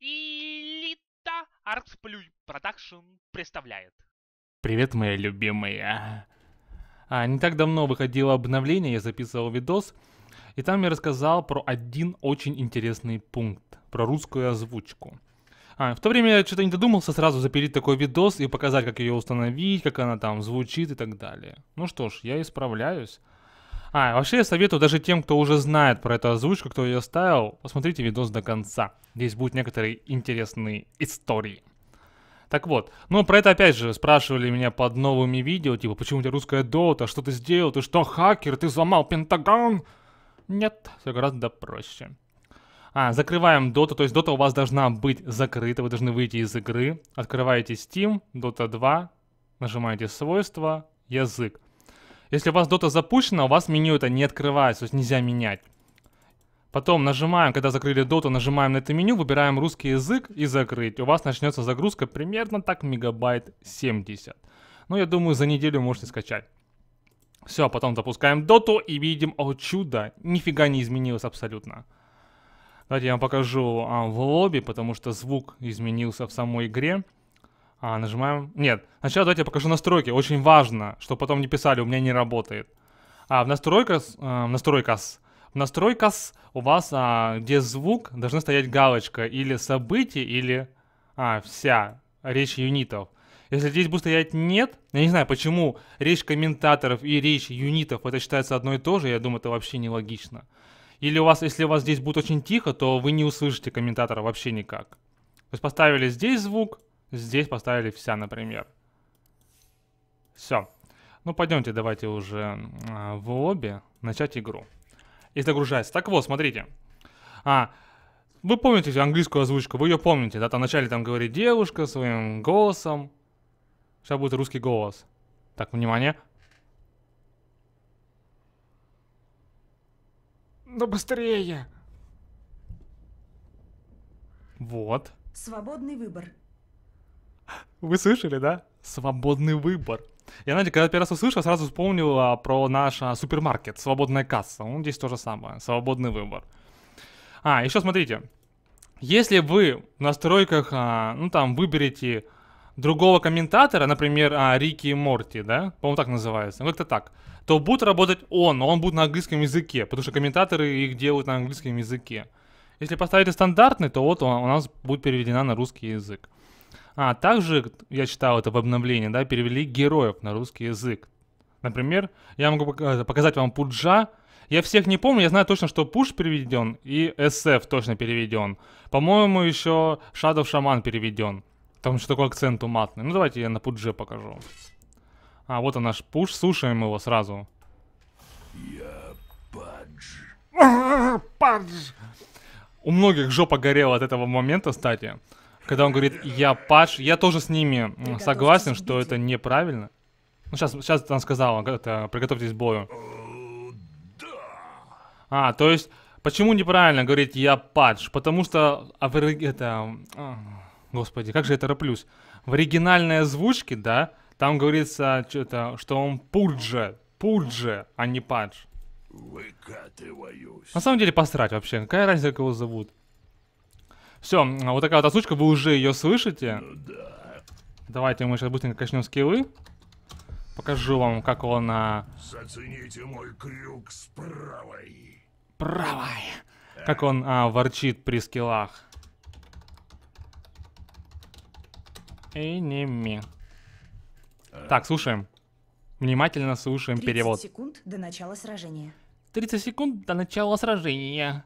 Элита Арксплюй Продакшн представляет. Привет, мои любимые. А, не так давно выходило обновление, я записывал видос, и там я рассказал про один очень интересный пункт, про русскую озвучку. А, в то время я что-то не додумался сразу запилить такой видос и показать, как ее установить, как она там звучит и так далее. Ну что ж, я исправляюсь. А, вообще я советую даже тем, кто уже знает про эту озвучку, кто ее ставил, посмотрите видос до конца. Здесь будут некоторые интересные истории. Так вот, ну а про это опять же спрашивали меня под новыми видео, типа, почему у тебя русская дота, что ты сделал, ты что, хакер, ты взломал Пентагон? Нет, все гораздо проще. А, закрываем доту, то есть дота у вас должна быть закрыта, вы должны выйти из игры. Открываете Steam, Dota 2, нажимаете свойства, язык. Если у вас дота запущена, у вас меню это не открывается, то есть нельзя менять. Потом нажимаем, когда закрыли доту, нажимаем на это меню, выбираем русский язык и закрыть. У вас начнется загрузка примерно так мегабайт 70. Ну, я думаю, за неделю можете скачать. Все, потом запускаем доту и видим, о чудо, нифига не изменилось абсолютно. Давайте я вам покажу а, в лобби, потому что звук изменился в самой игре. А, нажимаем... Нет, сначала давайте я покажу настройки. Очень важно, чтобы потом не писали, у меня не работает. А, в настройках... Э, настройках... В настройках у вас, а, где звук, должна стоять галочка или события или... А, вся. Речь юнитов. Если здесь будет стоять «нет», я не знаю, почему речь комментаторов и речь юнитов это считается одно и то же, я думаю, это вообще нелогично. Или у вас, если у вас здесь будет очень тихо, то вы не услышите комментатора вообще никак. То есть поставили здесь звук, Здесь поставили вся, например. Все. Ну, пойдемте, давайте уже э, в лобби начать игру. И загружается. Так вот, смотрите. А, вы помните английскую озвучку, вы ее помните, да? Там вначале там говорит девушка своим голосом. Сейчас будет русский голос. Так, внимание. Да ну, быстрее! Вот. Свободный выбор. Вы слышали, да? Свободный выбор. Я, знаете, когда первый раз услышал, сразу вспомнил а, про наш а, супермаркет, свободная касса. Ну, здесь то же самое, свободный выбор. А, еще смотрите. Если вы в настройках, а, ну, там, выберете другого комментатора, например, а, Рики и Морти, да, по-моему, так называется, ну, как-то так, то будет работать он, но он будет на английском языке, потому что комментаторы их делают на английском языке. Если поставите стандартный, то вот у нас будет переведена на русский язык. А также, я читал это в обновлении, да, перевели героев на русский язык. Например, я могу э, показать вам Пуджа. Я всех не помню, я знаю точно, что Пуш переведен и С.Ф. точно переведен. По-моему, еще Шадов Шаман переведен. Там что такой акцент уматный. Ну, давайте я на Пудже покажу. А, вот он наш Пуш, слушаем его сразу. Я Падж. А, Падж! У многих жопа горела от этого момента, кстати. Когда он говорит «я падш», я тоже с ними согласен, что это неправильно. Ну, сейчас, сейчас она сказала, это, «Э, приготовьтесь к бою. Э, а, то есть, почему неправильно говорить «я падж»? Потому что, а, это, а, господи, как же я тороплюсь. В оригинальной озвучке, да, там говорится, что, что он пуджа, пуджа, а не падж. Выкатываюсь. На самом деле посрать вообще, какая разница, кого зовут. Все, вот такая вот озвучка, вы уже ее слышите. Давайте мы сейчас быстренько качнем скиллы. Покажу вам, как он... А... Зацените мой крюк с правой. Правой. Как он а, ворчит при скиллах. Энеми. Так, слушаем. Внимательно слушаем перевод. 30 секунд до начала сражения. 30 секунд до начала сражения.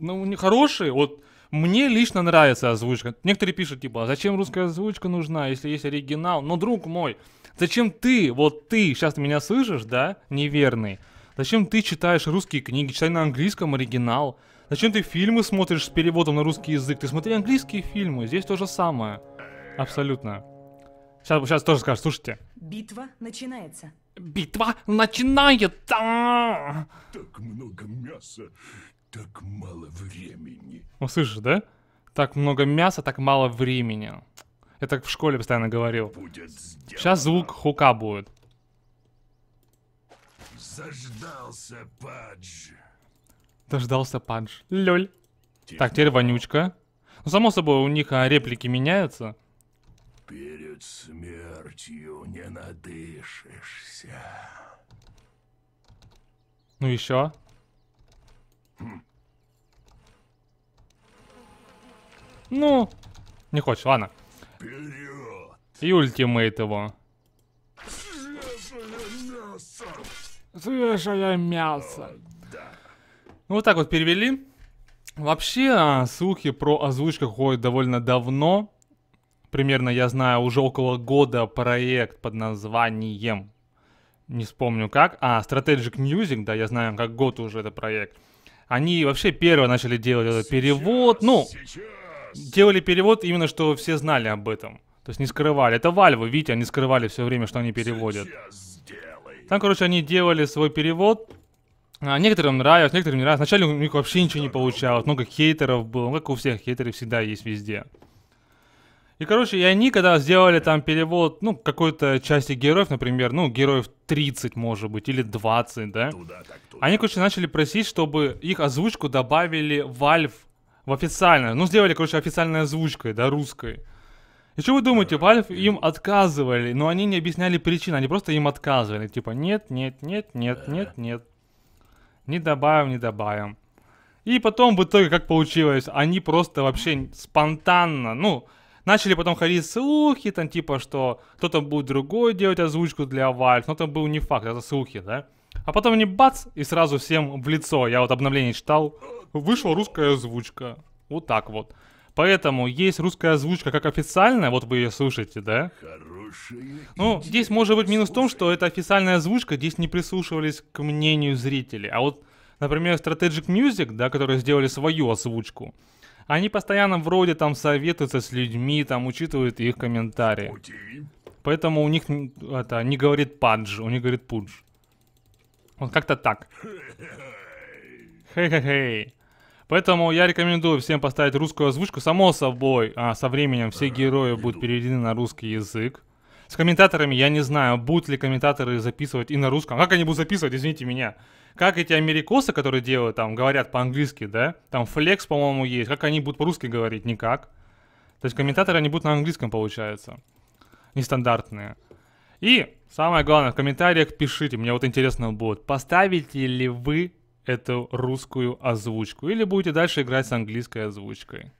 Ну, не хорошие. Вот мне лично нравится озвучка. Некоторые пишут, типа, а зачем русская озвучка нужна, если есть оригинал? Но, друг мой, зачем ты, вот ты, сейчас ты меня слышишь, да, неверный? Зачем ты читаешь русские книги, читай на английском оригинал? Зачем ты фильмы смотришь с переводом на русский язык? Ты смотри английские фильмы, здесь то же самое. Абсолютно. Сейчас, сейчас тоже скажешь, слушайте. Битва начинается. Битва начинается! Так много мяса, так мало времени. Ну, да? Так много мяса, так мало времени. Я так в школе постоянно говорил. Будет Сейчас звук хука будет. Заждался Падж. Дождался Падж. Лёль. Теперь... Так, теперь вонючка. Ну, само собой, у них а, реплики меняются. Перед смертью не надышишься. Ну еще. Ну, не хочешь, ладно. Вперед! И ультимейт его. Свежее мясо. Ну вот так вот перевели. Вообще, а, слухи про озвучку ходят довольно давно. Примерно, я знаю, уже около года проект под названием... Не вспомню как. А, Strategic Music, да, я знаю, как год уже это проект. Они вообще первые начали делать этот перевод. Ну, делали перевод именно, что все знали об этом. То есть не скрывали. Это вальвы, видите, они скрывали все время, что они переводят. Там, короче, они делали свой перевод. А некоторым нравилось, некоторым не нравилось. Вначале у них вообще ничего не получалось. Много хейтеров было. Ну, как у всех, хейтеры всегда есть везде. И, короче, и они, когда сделали там перевод, ну, какой-то части героев, например, ну, героев 30, может быть, или 20, да? Туда, так, туда. Они, короче, начали просить, чтобы их озвучку добавили Valve в официальную. Ну, сделали, короче, официальной озвучкой, да, русской. И что вы думаете, Valve им отказывали, но они не объясняли причин, они просто им отказывали. Типа, нет, нет, нет, нет, нет, нет. Не добавим, не добавим. И потом в итоге как получилось, они просто вообще спонтанно, ну, Начали потом ходить слухи, там типа, что кто-то будет другой делать озвучку для Valve, но это был не факт, это слухи, да? А потом они бац, и сразу всем в лицо, я вот обновление читал, вышла русская озвучка. Вот так вот. Поэтому есть русская озвучка как официальная, вот вы ее слушаете, да? Ну, здесь может быть минус в том, что это официальная озвучка, здесь не прислушивались к мнению зрителей. А вот, например, Strategic Music, да, которые сделали свою озвучку, они постоянно вроде там советуются с людьми, там учитывают их комментарии. Поэтому у них это не говорит падж, у них говорит пудж. Вот как-то так. Хей-хей-хей. Поэтому я рекомендую всем поставить русскую озвучку. Само собой, а, со временем все герои будут переведены на русский язык. С комментаторами я не знаю, будут ли комментаторы записывать и на русском. А как они будут записывать, извините меня как эти америкосы, которые делают там, говорят по-английски, да, там флекс, по-моему, есть, как они будут по-русски говорить? Никак. То есть комментаторы они будут на английском, получается. Нестандартные. И самое главное, в комментариях пишите, мне вот интересно будет, поставите ли вы эту русскую озвучку или будете дальше играть с английской озвучкой.